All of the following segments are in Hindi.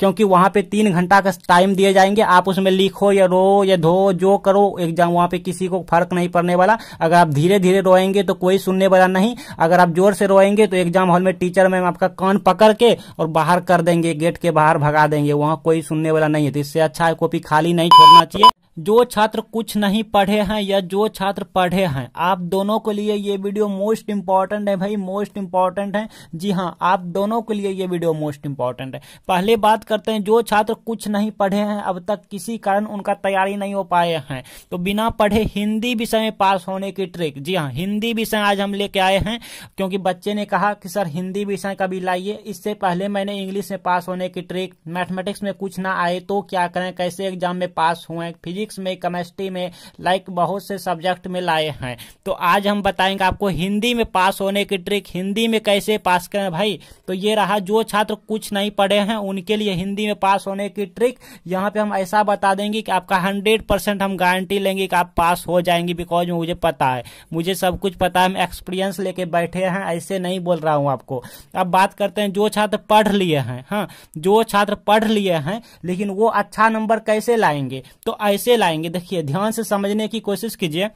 क्योंकि वहां पे तीन घंटा का टाइम दिए जाएंगे आप उसमें लिखो या रो या धो जो करो एग्जाम वहां पे किसी को फर्क नहीं पड़ने वाला अगर आप धीरे धीरे रोएंगे तो कोई सुनने वाला नहीं अगर आप जोर से रोएंगे तो एग्जाम हॉल में टीचर मैम आपका कान पकड़ के और बाहर कर देंगे गेट के बाहर भगा देंगे वहां कोई सुनने वाला नहीं है तो इससे अच्छा है कॉपी खाली नहीं छोड़ना चाहिए जो छात्र कुछ नहीं पढ़े हैं या जो छात्र पढ़े हैं आप दोनों के लिए ये वीडियो मोस्ट इंपॉर्टेंट है भाई मोस्ट इंपॉर्टेंट है जी हाँ आप दोनों के लिए ये वीडियो मोस्ट इंपॉर्टेंट है पहले बात करते हैं जो छात्र कुछ नहीं पढ़े हैं अब तक किसी कारण उनका तैयारी नहीं हो पाए हैं तो बिना पढ़े हिंदी विषय में पास होने की ट्रिक जी हाँ हिंदी विषय आज हम लेके आए हैं क्योंकि बच्चे ने कहा कि सर हिंदी विषय का भी लाइए इससे पहले मैंने इंग्लिश में पास होने की ट्रिक मैथमेटिक्स में कुछ ना आए तो क्या करें कैसे एग्जाम में पास हुए फिजिक्स फिजिक्स में केमेस्ट्री में लाइक बहुत से सब्जेक्ट में लाए हैं तो आज हम बताएंगे आपको हिंदी में पास होने की ट्रिक हिंदी में कैसे पास करें भाई तो ये रहा जो छात्र कुछ नहीं पढ़े हैं उनके लिए हिंदी में पास होने की ट्रिक यहाँ पे हम ऐसा बता देंगे कि आपका हंड्रेड परसेंट हम गारंटी लेंगे कि आप पास हो जाएंगे बिकॉज मुझे पता है मुझे सब कुछ पता है हम एक्सपीरियंस लेके बैठे हैं ऐसे नहीं बोल रहा हूँ आपको अब बात करते हैं जो छात्र पढ़ लिए हैं हाँ जो छात्र पढ़ लिए हैं लेकिन वो अच्छा नंबर कैसे लाएंगे तो ऐसे लाएंगे देखिए ध्यान से समझने की कोशिश कीजिए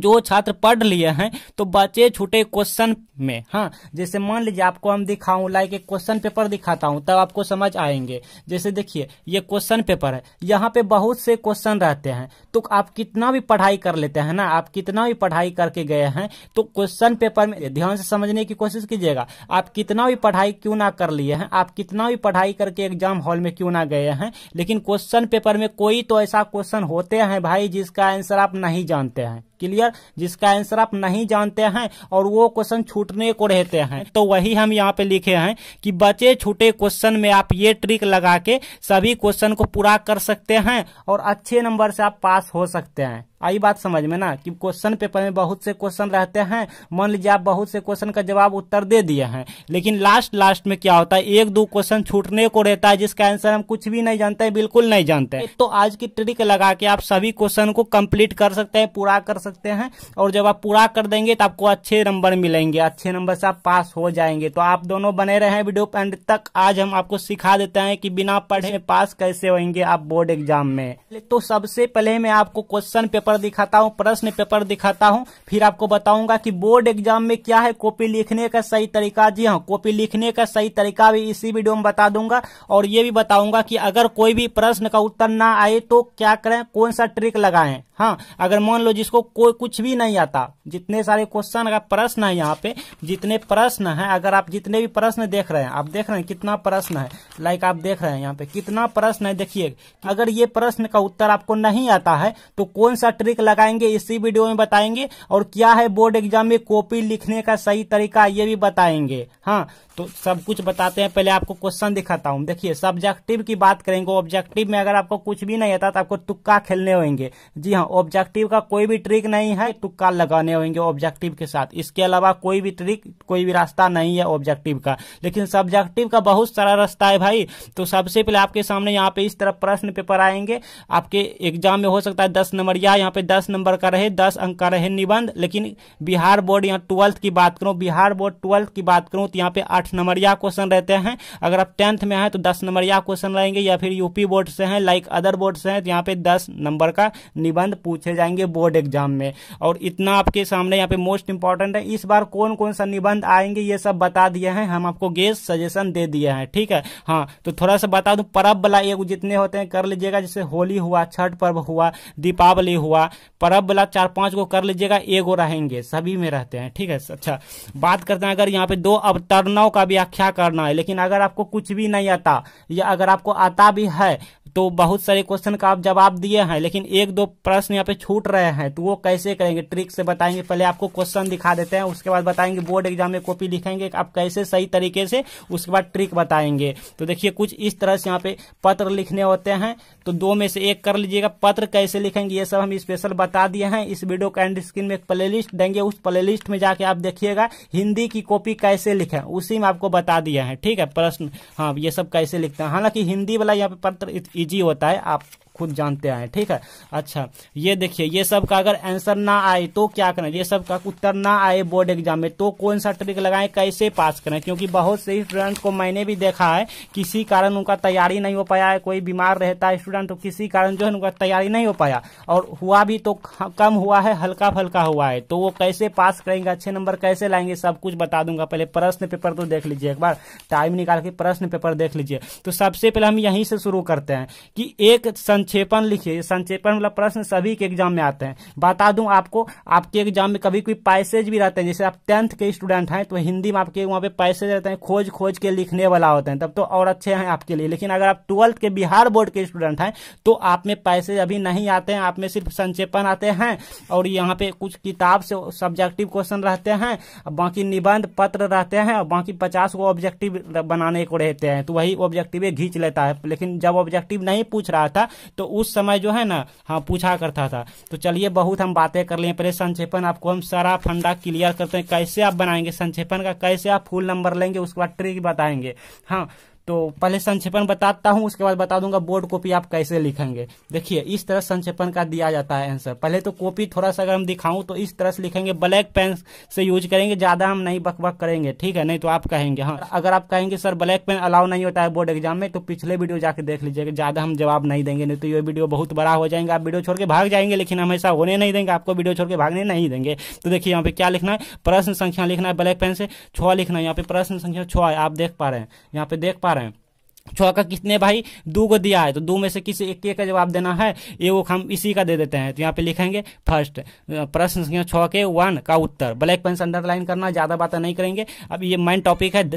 जो छात्र पढ़ लिए हैं तो बचे छूटे क्वेश्चन में हाँ जैसे मान लीजिए आपको हम दिखाऊं लाइक एक क्वेश्चन पेपर दिखाता हूं तब आपको समझ आएंगे जैसे देखिए ये क्वेश्चन पेपर है यहाँ पे बहुत से क्वेश्चन रहते हैं तो आप कितना भी पढ़ाई कर लेते हैं ना आप कितना भी पढ़ाई करके गए हैं तो क्वेश्चन पेपर में ध्यान से समझने की कोशिश कीजिएगा आप कितना भी पढ़ाई क्यों ना कर लिए हैं आप कितना भी पढ़ाई करके एग्जाम हॉल में क्यों ना गए हैं लेकिन क्वेश्चन पेपर में कोई तो ऐसा क्वेश्चन होते हैं भाई जिसका आंसर आप नहीं जानते हैं क्लियर जिसका आंसर आप नहीं जानते हैं और वो क्वेश्चन छूटने को रहते हैं तो वही हम यहाँ पे लिखे हैं कि बचे छूटे क्वेश्चन में आप ये ट्रिक लगा के सभी क्वेश्चन को पूरा कर सकते हैं और अच्छे नंबर से आप पास हो सकते हैं आई बात समझ में ना कि क्वेश्चन पेपर में बहुत से क्वेश्चन रहते हैं मान लीजिए आप बहुत से क्वेश्चन का जवाब उत्तर दे दिए हैं लेकिन लास्ट लास्ट में क्या होता है एक दो क्वेश्चन छूटने को रहता है जिसका आंसर हम कुछ भी नहीं जानते हैं बिल्कुल नहीं जानते हैं तो आज की ट्रिक लगा के आप सभी क्वेश्चन को कम्प्लीट कर सकते हैं पूरा कर सकते हैं और जब आप पूरा कर देंगे तो आपको अच्छे नंबर मिलेंगे अच्छे नंबर से आप पास हो जाएंगे तो आप दोनों बने रहे वीडियो एंड तक आज हम आपको सिखा देते हैं कि बिना पढ़े पास कैसे होंगे आप बोर्ड एग्जाम में तो सबसे पहले मैं आपको क्वेश्चन पेपर पेपर दिखाता हूँ प्रश्न पेपर दिखाता हूँ फिर आपको बताऊंगा कि बोर्ड एग्जाम में क्या है कॉपी लिखने का सही तरीका जी हाँ कॉपी लिखने का सही तरीका भी इसी वीडियो में बता दूंगा और ये भी बताऊंगा कि अगर कोई भी प्रश्न का उत्तर ना आए तो क्या करें कौन सा ट्रिक लगाए हाँ अगर मान लो जिसको कोई कुछ भी नहीं आता जितने सारे क्वेश्चन का प्रश्न है यहाँ पे जितने प्रश्न है अगर आप जितने भी प्रश्न देख रहे हैं आप देख रहे हैं कितना प्रश्न है लाइक आप देख रहे हैं यहाँ पे कितना प्रश्न है देखिए अगर ये प्रश्न का उत्तर आपको नहीं आता है तो कौन सा ट्रिक लगाएंगे इसी वीडियो में बताएंगे और क्या है बोर्ड एग्जाम में कॉपी लिखने का सही तरीका ये भी बताएंगे हाँ तो सब कुछ बताते हैं पहले आपको क्वेश्चन दिखाता हूँ देखिए सब्जेक्टिव की बात करेंगे ऑब्जेक्टिव में अगर आपको कुछ भी नहीं आता तो आपको तुक्का खेलने होंगे जी हाँ ऑब्जेक्टिव का कोई भी ट्रिक नहीं है तुक्का लगाने होंगे ऑब्जेक्टिव के साथ इसके अलावा कोई भी ट्रिक कोई भी रास्ता नहीं है ऑब्जेक्टिव का लेकिन सब्जेक्टिव का बहुत सारा रास्ता है भाई तो सबसे पहले आपके सामने यहाँ पे इस तरह प्रश्न पेपर आएंगे आपके एग्जाम में हो सकता है दस नंबर या यहाँ पे दस नंबर का रहे दस अंक का रहे निबंध लेकिन बिहार बोर्ड यहाँ ट्वेल्थ की बात करूँ बिहार बोर्ड ट्वेल्थ की बात करूँ तो यहाँ पे आठ नंबरिया क्वेश्चन रहते हैं अगर आप टेंथ में हैं तो दस नंबरिया क्वेश्चन रहेंगे या फिर यूपी बोर्ड से हैं लाइक अदर बोर्ड से हैं तो यहाँ पे दस नंबर का निबंध पूछे जाएंगे बोर्ड एग्जाम में और इतना आपके सामने यहाँ पे मोस्ट इंपॉर्टेंट है इस बार कौन कौन सा निबंध आएंगे ये सब बता दिए हैं हम आपको गेस सजेशन दे दिए हैं ठीक है हाँ तो थोड़ा सा बता दू परब वाला जितने होते हैं कर लीजिएगा जैसे होली हुआ छठ पर्व हुआ दीपावली हुआ हुआ परब वाला चार पांच को कर लीजिएगा एगो रहेंगे सभी में रहते हैं ठीक है अच्छा बात करते हैं अगर यहाँ पे दो अवतरणों का व्याख्या करना है लेकिन अगर आपको कुछ भी नहीं आता या अगर आपको आता भी है तो बहुत सारे क्वेश्चन का आप जवाब दिए हैं लेकिन एक दो प्रश्न यहाँ पे छूट रहे हैं तो वो कैसे करेंगे ट्रिक से बताएंगे पहले आपको क्वेश्चन दिखा देते हैं उसके बाद बताएंगे बोर्ड एग्जाम में कॉपी लिखेंगे आप कैसे सही तरीके से उसके बाद ट्रिक बताएंगे तो देखिए कुछ इस तरह से यहाँ पे पत्र लिखने होते हैं तो दो में से एक कर लीजिएगा पत्र कैसे लिखेंगे ये सब हम स्पेशल बता दिए हैं इस वीडियो का एंड स्क्रीन में एक प्ले लिस्ट देंगे उस प्ले लिस्ट में जाके आप देखिएगा हिंदी की कॉपी कैसे लिखे उसी में आपको बता दिया है ठीक है प्रश्न हाँ ये सब कैसे लिखते हैं हालांकि हिंदी वाला यहाँ पे पत्र इजी होता है आप खुद जानते आए ठीक है अच्छा ये देखिए ये सब का अगर आंसर ना आए तो क्या करें ये सब का उत्तर ना आए बोर्ड एग्जाम में तो कौन सा ट्रिक लगाएं कैसे पास करें क्योंकि बहुत से स्टूडेंट को मैंने भी देखा है किसी कारण उनका तैयारी नहीं हो पाया है कोई बीमार रहता है स्टूडेंट तो किसी कारण जो है उनका तैयारी नहीं हो पाया और हुआ भी तो कम हुआ है हल्का फल्का हुआ है तो वो कैसे पास करेंगे अच्छे नंबर कैसे लाएंगे सब कुछ बता दूंगा पहले प्रश्न पेपर तो देख लीजिए एक बार टाइम निकाल के प्रश्न पेपर देख लीजिए तो सबसे पहले हम यहीं से शुरू करते हैं कि एक संक्षेपण लिखिए संक्षेपण वाला प्रश्न सभी के एग्जाम में आते हैं बता दूं आपको आपके एग्जाम में कभी कोई पैसेज भी रहते हैं जैसे आप टेंथ के स्टूडेंट हैं तो हिंदी में आपके वहाँ पे पैसेज रहते हैं खोज खोज के लिखने वाला होते हैं तब तो और अच्छे हैं आपके लिए लेकिन अगर आप ट्वेल्थ के बिहार बोर्ड के स्टूडेंट हैं तो आप में पैसेज अभी नहीं आते हैं आप में सिर्फ संक्षेपण आते हैं और यहाँ पे कुछ किताब से सब्जेक्टिव क्वेश्चन रहते हैं बाकी निबंध पत्र रहते हैं और बाकी पचास को ऑब्जेक्टिव बनाने को रहते हैं तो वही ऑब्जेक्टिव घींच लेता है लेकिन जब ऑब्जेक्टिव नहीं पूछ रहा था तो उस समय जो है ना हाँ पूछा करता था तो चलिए बहुत हम बातें कर लें पहले संक्षेपण आपको हम सारा फंडा क्लियर करते हैं कैसे आप बनाएंगे संक्षेपण का कैसे आप फूल नंबर लेंगे उसके बाद ट्रिक बताएंगे हाँ तो पहले संक्षेपण बताता हूँ उसके बाद बता दूंगा बोर्ड कॉपी आप कैसे लिखेंगे देखिए इस तरह संक्षेपण का दिया जाता है आंसर पहले तो कॉपी थोड़ा सा अगर हम दिखाऊं तो इस तरह से लिखेंगे ब्लैक पेन से यूज करेंगे ज्यादा हम नहीं बकबक करेंगे ठीक है नहीं तो आप कहेंगे हाँ अगर आप कहेंगे सर ब्लैक पेन अलाउ नहीं होता है बोर्ड एग्जाम में तो पिछले वीडियो जाकर देख लीजिएगा ज्यादा हम जवाब नहीं देंगे नहीं तो ये वीडियो बहुत बड़ा हो जाएंगे आप वीडियो छोड़ के भाग जाएंगे लेकिन हम ऐसा होने नहीं देंगे आपको वीडियो छोड़ के भागने नहीं देंगे तो देखिए यहाँ पे क्या लिखना है प्रश्न संख्या लिखना है ब्लैक पेन से छ लिखना है यहाँ पे प्रश्न संख्या छः आप देख पा रहे हैं यहाँ पे देख पा cara चौका कितने भाई दो को दिया है तो दो में से किस एक का जवाब देना है ये वो हम इसी का दे देते हैं तो यहाँ पे लिखेंगे फर्स्ट प्रश्न संख्या छः के वन का उत्तर ब्लैक पेन से अंडरलाइन करना ज़्यादा बातें नहीं करेंगे अब ये मेन टॉपिक है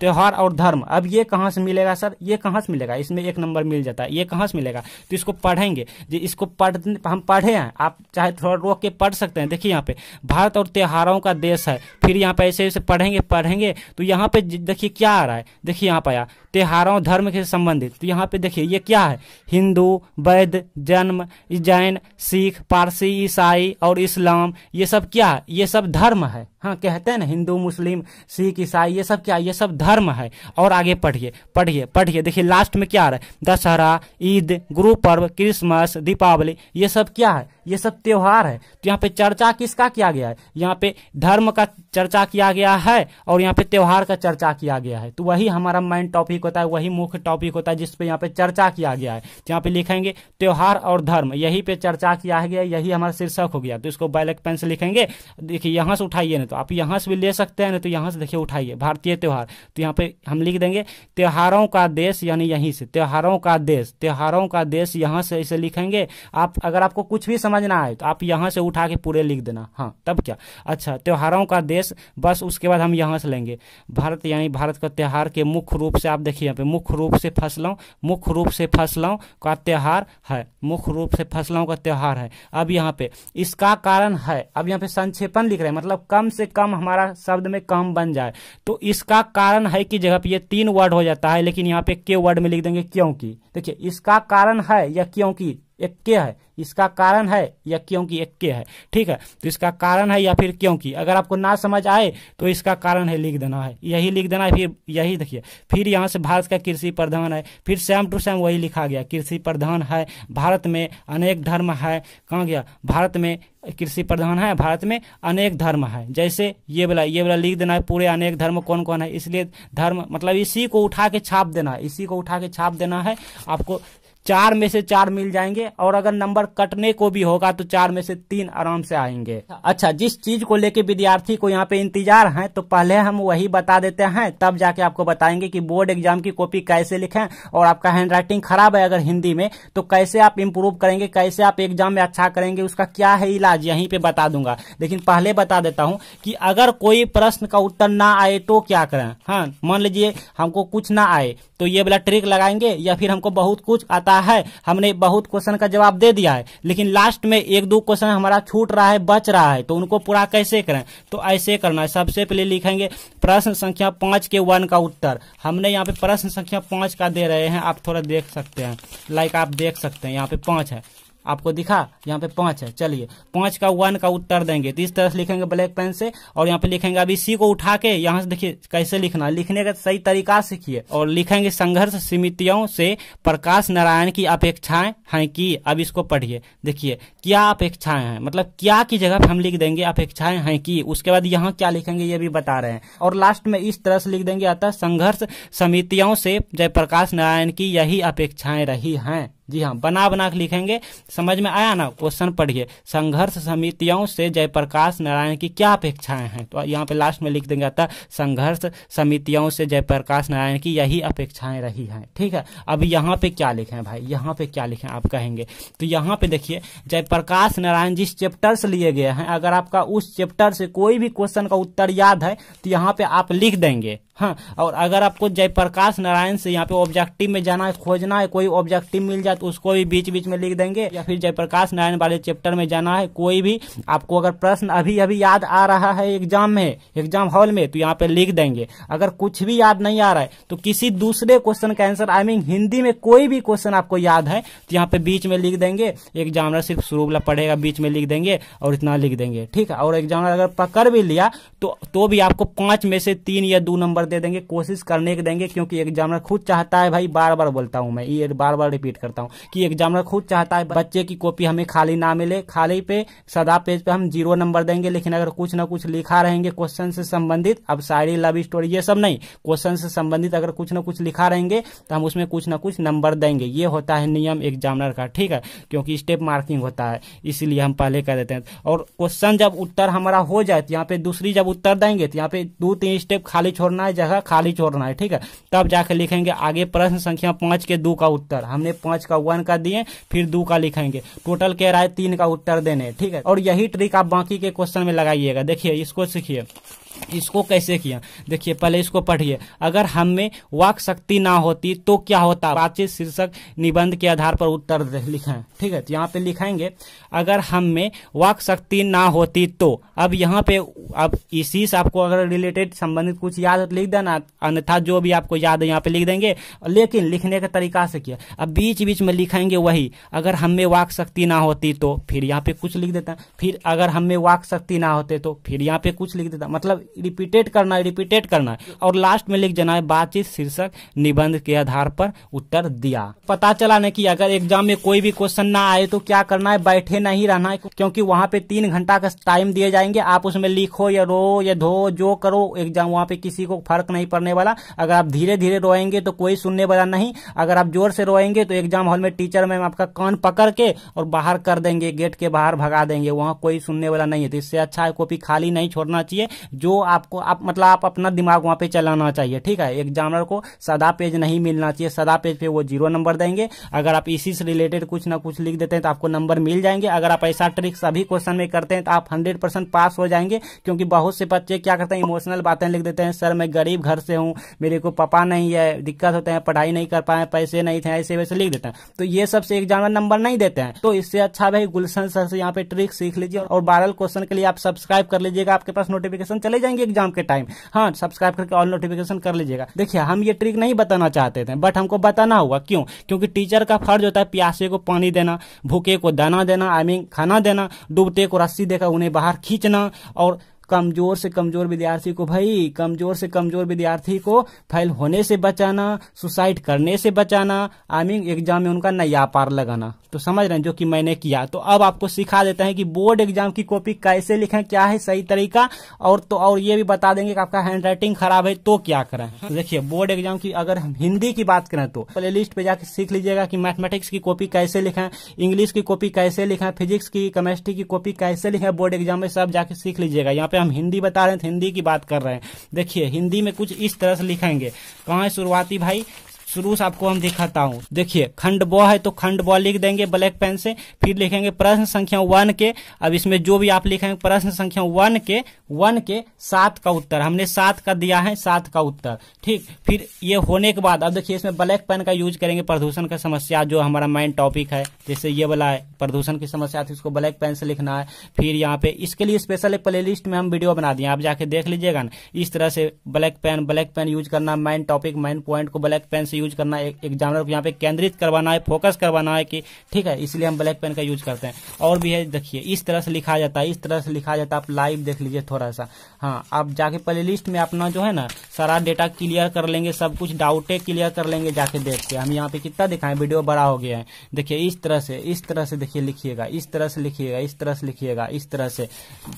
त्यौहार और धर्म अब ये कहाँ से मिलेगा सर ये कहाँ से मिलेगा इसमें एक नंबर मिल जाता है ये कहाँ से मिलेगा तो इसको पढ़ेंगे जी इसको पढ़ हम पढ़े हैं आप चाहे थोड़ा रोक के पढ़ सकते हैं देखिए यहाँ पे भारत और त्यौहारों का देश है फिर यहाँ पे ऐसे ऐसे पढ़ेंगे पढ़ेंगे तो यहाँ पे देखिए क्या आ रहा है देखिए यहाँ पे आया त्योहारों धर्म के संबंधित तो यहाँ पे देखिए ये क्या है हिंदू वैद्य जन्म जैन सिख पारसी ईसाई और इस्लाम ये सब क्या है ये सब धर्म है हाँ कहते हैं ना हिंदू मुस्लिम सिख ईसाई ये सब क्या ये सब धर्म है और आगे पढ़िए पढ़िए पढ़िए देखिए लास्ट में क्या है दशहरा ईद गुरु पर्व क्रिसमस दीपावली ये सब क्या है ये सब त्यौहार है तो यहाँ पे चर्चा किसका किया गया है यहाँ पे धर्म का चर्चा किया गया है और यहाँ पे त्यौहार का चर्चा किया गया है तो वही हमारा मेन टॉपिक होता है वही मुख्य टॉपिक होता है जिसपे यहाँ पे चर्चा किया गया है तो यहाँ पे लिखेंगे त्योहार और धर्म यही पे चर्चा किया गया यही हमारा शीर्षक हो गया तो इसको बैलेक पेन से लिखेंगे देखिए यहाँ से उठाइए ना तो आप यहाँ से भी ले सकते हैं ना तो यहाँ से देखिए उठाइए भारतीय त्यौहार तो यहाँ पे हम लिख देंगे त्योहारों का देश यानी यहीं से त्योहारों का देश त्योहारों का देश यहाँ से इसे लिखेंगे आप अगर आपको कुछ भी समझ ना आए तो आप यहाँ से उठा के पूरे लिख देना हाँ तब क्या अच्छा त्योहारों का देश बस उसके बाद हम यहाँ से लेंगे भारत यानी भारत का त्यौहार के मुख्य रूप से आप देखिए देखिए यहाँ पे मुख्य रूप से फसलों मुख्य रूप से फसलों का त्यौहार है मुख्य रूप से फसलों का त्यौहार है अब यहाँ पे इसका कारण है अब यहाँ पे संक्षेपण लिख रहे हैं मतलब कम से कम हमारा शब्द में कम बन जाए तो इसका कारण है कि जगह पे ये तीन वर्ड हो जाता है लेकिन यहाँ पे के वर्ड में लिख देंगे क्योंकि देखिए इसका कारण है या क्योंकि एक है इसका कारण है या क्योंकि एक है ठीक है तो इसका कारण है या फिर क्योंकि अगर आपको ना समझ आए तो इसका कारण है लिख देना है यही लिख देना है फिर यही देखिए फिर यहाँ से भारत का कृषि प्रधान है फिर सेम टू सेम वही लिखा गया कृषि प्रधान है भारत में अनेक धर्म है कहाँ गया भारत में कृषि प्रधान है भारत में अनेक धर्म है जैसे ये वाला ये वाला लिख देना है पूरे अनेक धर्म कौन कौन है इसलिए धर्म मतलब इसी को उठा के छाप देना है इसी को उठा के छाप देना है आपको चार में से चार मिल जाएंगे और अगर नंबर कटने को भी होगा तो चार में से तीन आराम से आएंगे अच्छा जिस चीज को लेके विद्यार्थी को यहाँ पे इंतजार है तो पहले हम वही बता देते हैं तब जाके आपको बताएंगे कि बोर्ड एग्जाम की कॉपी कैसे लिखें और आपका हैंड राइटिंग खराब है अगर हिंदी में तो कैसे आप इम्प्रूव करेंगे कैसे आप एग्जाम में अच्छा करेंगे उसका क्या है इलाज यहीं पे बता दूंगा लेकिन पहले बता देता हूँ कि अगर कोई प्रश्न का उत्तर ना आए तो क्या करें हाँ मान लीजिए हमको कुछ ना आए तो ये वाला ट्रिक लगाएंगे या फिर हमको बहुत कुछ आता रहा है हमने बहुत क्वेश्चन का जवाब दे दिया है लेकिन लास्ट में एक दो क्वेश्चन हमारा छूट रहा है बच रहा है तो उनको पूरा कैसे करें तो ऐसे करना है सबसे पहले लिखेंगे प्रश्न संख्या पांच के वन का उत्तर हमने यहाँ पे प्रश्न संख्या पांच का दे रहे हैं आप थोड़ा देख सकते हैं लाइक आप देख सकते हैं यहाँ पे पांच है आपको दिखा यहाँ पे पांच है चलिए पांच का वन का उत्तर देंगे तो इस तरह से लिखेंगे ब्लैक पेन से और यहाँ पे लिखेंगे अभी सी को उठा के यहाँ से देखिए कैसे लिखना लिखने का सही तरीका सीखिए और लिखेंगे संघर्ष समितियों से प्रकाश नारायण की अपेक्षाएं हैं कि अब इसको पढ़िए देखिए क्या अपेक्षाएं हैं मतलब क्या की जगह हम लिख देंगे अपेक्षाएं हैं कि उसके बाद यहाँ क्या लिखेंगे ये भी बता रहे हैं और लास्ट में इस तरह से लिख देंगे अतः संघर्ष समितियों से जयप्रकाश नारायण की यही अपेक्षाएं रही हैं जी हाँ बना बना के लिखेंगे समझ में आया ना क्वेश्चन पढ़िए संघर्ष समितियों से जयप्रकाश नारायण की क्या अपेक्षाएं हैं तो यहाँ पे लास्ट में लिख देंगे आता संघर्ष समितियों से जयप्रकाश नारायण की यही अपेक्षाएं रही हैं ठीक है अब यहाँ पे क्या लिखें भाई यहाँ पे क्या लिखें आप कहेंगे तो यहाँ पे देखिए जयप्रकाश नारायण जिस चैप्टर से लिए गए हैं अगर आपका उस चैप्टर से कोई भी क्वेश्चन का उत्तर याद है तो यहाँ पे आप लिख देंगे हाँ और अगर आपको जयप्रकाश नारायण से यहाँ पे ऑब्जेक्टिव में जाना है खोजना है कोई ऑब्जेक्टिव मिल जाए तो उसको भी बीच बीच में लिख देंगे या फिर जयप्रकाश नारायण वाले चैप्टर में जाना है कोई भी आपको अगर प्रश्न अभी अभी याद आ रहा है एग्जाम में एग्जाम हॉल में तो यहाँ पे लिख देंगे अगर कुछ भी याद नहीं आ रहा है तो किसी दूसरे क्वेश्चन का आंसर आई मीन हिंदी में कोई भी क्वेश्चन आपको याद है तो यहाँ पे बीच में लिख देंगे एग्जामर सिर्फ शुरू वाला पढ़ेगा बीच में लिख देंगे और इतना लिख देंगे ठीक है और एग्जामर अगर पकड़ भी लिया तो, तो भी आपको पांच में से तीन या दो नंबर दे देंगे कोशिश करने के देंगे क्योंकि एग्जामिनर खुद चाहता है भाई बार बार बोलता हूँ मैं ये बार बार रिपीट करता हूँ कि एग्जामिनर खुद चाहता है बच्चे की कॉपी हमें खाली ना मिले खाली पे सदा पेज पे हम जीरो नंबर देंगे लेकिन अगर कुछ ना कुछ लिखा रहेंगे क्वेश्चन से संबंधित अब शायरी लव स्टोरी ये सब नहीं क्वेश्चन से संबंधित अगर कुछ ना कुछ लिखा रहेंगे तो हम उसमें कुछ ना कुछ नंबर देंगे ये होता है नियम एग्जामिनर का ठीक है क्योंकि स्टेप मार्किंग होता है इसीलिए हम पहले कह देते हैं और क्वेश्चन जब उत्तर हमारा हो जाए तो यहाँ पे दूसरी जब उत्तर देंगे तो यहाँ पे दो तीन स्टेप खाली छोड़ना है जगह खाली छोड़ना है ठीक है तब जाके लिखेंगे आगे प्रश्न संख्या पांच के दो का उत्तर हमने पांच का वन का दिए फिर दो का लिखेंगे टोटल कह रहा है तीन का उत्तर देने ठीक है और यही ट्रिक आप बाकी के क्वेश्चन में लगाइएगा देखिए इसको सीखिए इसको कैसे किया देखिए पहले इसको पढ़िए अगर हम में वाक शक्ति ना होती तो क्या होता बातचीत शीर्षक निबंध के आधार पर उत्तर लिखें ठीक है तो यहाँ पे लिखाएंगे अगर हम में वाक शक्ति ना होती तो अब यहाँ पे अब इसी से आपको अगर रिलेटेड संबंधित कुछ याद लिख देना अन्यथा जो भी आपको याद है यहाँ पे लिख देंगे लेकिन लिखने का तरीका से किया अब बीच बीच में लिखाएंगे वही अगर हम में वाक शक्ति ना होती तो फिर यहाँ पे कुछ लिख देता फिर अगर हमें वाक शक्ति ना होते तो फिर यहाँ पे कुछ लिख देता मतलब रिपीटेड करना है रिपीटेड करना है और लास्ट में लिख जाना है बातचीत शीर्षक निबंध के आधार पर उत्तर दिया पता चला न कि अगर एग्जाम में कोई भी क्वेश्चन ना आए तो क्या करना है बैठे नहीं रहना है क्योंकि वहाँ पे तीन घंटा का टाइम दिए जाएंगे आप उसमें लिखो या रो या धो जो करो एग्जाम वहाँ पे किसी को फर्क नहीं पड़ने वाला अगर आप धीरे धीरे रोएंगे तो कोई सुनने वाला नहीं अगर आप जोर से रोएंगे तो एग्जाम हॉल में टीचर मैम आपका कान पकड़ के और बाहर कर देंगे गेट के बाहर भगा देंगे वहाँ कोई सुनने वाला नहीं है तो इससे अच्छा है कॉपी खाली नहीं छोड़ना चाहिए जो आपको आप मतलब आप अपना दिमाग वहां पे चलाना चाहिए ठीक है एग्जामिनर को सदा पेज नहीं मिलना चाहिए सदा पेज पे वो जीरो नंबर देंगे अगर आप इसी से रिलेटेड कुछ ना कुछ लिख देते हैं तो आपको नंबर मिल जाएंगे अगर आप ऐसा ट्रिक सभी क्वेश्चन में करते हैं तो आप हंड्रेड पास हो जाएंगे क्योंकि बहुत से बच्चे क्या करते हैं इमोशनल बातें लिख देते हैं सर मैं गरीब घर से हूँ मेरे को पापा नहीं है दिक्कत होते हैं पढ़ाई नहीं कर पाए पैसे नहीं थे ऐसे वैसे लिख देते हैं तो ये सबसे एग्जामिनर नंबर नहीं देते हैं तो इससे अच्छा भाई गुलशन सर से यहाँ पे ट्रिक सीख लीजिए और बारह क्वेश्चन के लिए आप सब्सक्राइब कर लीजिएगा आपके पास नोटिफिकेशन चले जाए जाएंगे एग्जाम के टाइम हाँ सब्सक्राइब करके ऑल नोटिफिकेशन कर लीजिएगा देखिए हम ये ट्रिक नहीं बताना चाहते थे बट हमको बताना हुआ क्यों क्योंकि टीचर का फर्ज होता है प्यासे को पानी देना भूखे को दाना देना आई मीन खाना देना डूबते को रस्सी देकर उन्हें बाहर खींचना और कमजोर से कमजोर विद्यार्थी को भाई कमजोर से कमजोर विद्यार्थी को फेल होने से बचाना सुसाइड करने से बचाना आई मीन एग्जाम में उनका नया पार लगाना तो समझ रहे हैं जो कि मैंने किया तो अब आपको सिखा देते हैं कि बोर्ड एग्जाम की कॉपी कैसे लिखें क्या है सही तरीका और तो और ये भी बता देंगे कि आपका हैंड राइटिंग खराब है तो क्या करें तो देखिए बोर्ड एग्जाम की अगर हम हिंदी की बात करें तो प्ले लिस्ट पे जाकर सीख लीजिएगा कि मैथमेटिक्स की कॉपी कैसे लिखें इंग्लिश की कॉपी कैसे लिखें फिजिक्स की केमिस्ट्री की कॉपी कैसे लिखें बोर्ड एग्जाम में सब जाके सीख लीजिएगा यहाँ पे पे हम हिंदी बता रहे हैं तो हिंदी की बात कर रहे हैं देखिए हिंदी में कुछ इस तरह से लिखेंगे कहाँ है शुरुआती भाई से आपको हम दिखाता हूँ देखिए खंड ब है तो खंड ब लिख देंगे ब्लैक पेन से फिर लिखेंगे प्रश्न संख्या वन के अब इसमें जो भी आप लिखेंगे प्रश्न संख्या वन के वन के सात का उत्तर हमने सात का दिया है सात का उत्तर ठीक फिर ये होने के बाद अब देखिए इसमें ब्लैक पेन का यूज करेंगे प्रदूषण का समस्या जो हमारा मेन टॉपिक है जैसे ये वाला है प्रदूषण की समस्या थी तो उसको ब्लैक पेन से लिखना है फिर यहाँ पे इसके लिए स्पेशल एक प्ले में हम वीडियो बना दिए आप जाके देख लीजिएगा ना इस तरह से black pen black pen use करना मेन टॉपिक मेन पॉइंट को ब्लैक पेन से यूज यूज करना है एग्जामिनर को यहाँ पे केंद्रित करवाना है फोकस करवाना है कि ठीक है इसलिए हम ब्लैक पेन का यूज करते हैं और भी है देखिए इस तरह से लिखा जाता है इस तरह से लिखा जाता है आप लाइव देख लीजिए थोड़ा सा हाँ आप जाके प्ले लिस्ट में अपना जो है ना सारा डेटा क्लियर कर लेंगे सब कुछ डाउटे क्लियर कर लेंगे जाके देख के हम यहाँ पे कितना दिखाएं वीडियो बड़ा हो गया है देखिए इस तरह से इस तरह से देखिए लिखिएगा इस तरह से लिखिएगा इस तरह से लिखिएगा इस तरह से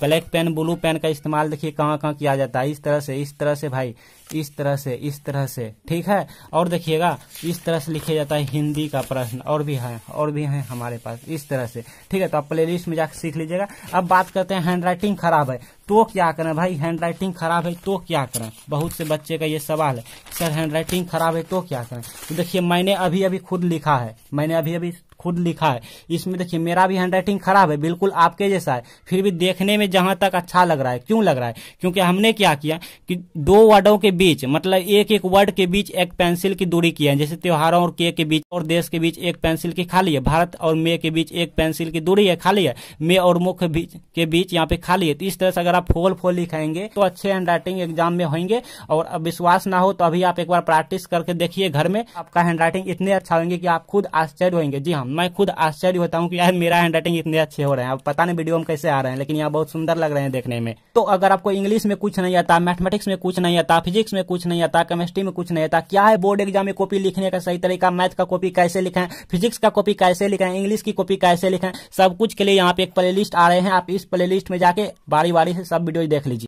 ब्लैक पेन ब्लू पेन का इस्तेमाल देखिए कहाँ कहाँ किया जाता है इस तरह से इस तरह से भाई इस तरह से इस तरह से ठीक है और देखिएगा इस तरह से लिखे जाता है हिंदी का प्रश्न और भी है और भी है हमारे पास इस तरह से ठीक है तो आप प्ले लिस्ट में जाकर सीख लीजिएगा अब बात करते हैं हैंड राइटिंग खराब है तो क्या करें भाई हैंड राइटिंग खराब है तो क्या करें बहुत से बच्चे का ये सवाल है सर हैंड राइटिंग खराब है तो क्या करें तो देखिए मैंने अभी अभी खुद लिखा है मैंने अभी अभी खुद लिखा है इसमें देखिए मेरा भी हैंडराइटिंग खराब है बिल्कुल आपके जैसा है फिर भी देखने में जहां तक अच्छा लग रहा है क्यों लग रहा है क्योंकि हमने क्या किया कि दो वर्डों के बीच मतलब एक एक वर्ड के बीच एक पेंसिल की दूरी की है जैसे त्योहारों और के के बीच और देश के बीच एक पेंसिल की खाली है भारत और मे के बीच एक पेंसिल की दूरी है खाली है मे और मुख्य के बीच यहाँ पे खाली है तो इस तरह से अगर आप फोल फोल लिखाएंगे तो अच्छे हैंड राइटिंग एग्जाम में होंगे और अब विश्वास ना हो तो अभी आप एक बार प्रैक्टिस करके देखिए घर में आपका हैंड राइटिंग इतने अच्छा होंगे कि आप खुद आश्चर्य होंगे जी हाँ मैं खुद आश्चर्य होता हूँ कि यार मेरा हैंड राइटिंग इतने अच्छे हो रहे हैं अब पता नहीं वीडियो में कैसे आ रहे हैं लेकिन यहाँ बहुत सुंदर लग रहे हैं देखने में तो अगर आपको इंग्लिश में कुछ नहीं आता मैथमेटिक्स में कुछ नहीं आता फिजिक्स में कुछ नहीं आता केमिस्ट्री में कुछ नहीं आता क्या है बोर्ड एग्जाम में कॉपी लिखने का सही तरीका मैथ का कॉपी कैसे लिखें फिजिक्स का कॉपी कैसे लिखें इंग्लिश की कॉपी कैसे लिखें सब कुछ के लिए यहाँ पे एक प्ले आ रहे हैं आप इस प्ले में जाके बारी बारी से सब वीडियो देख लीजिए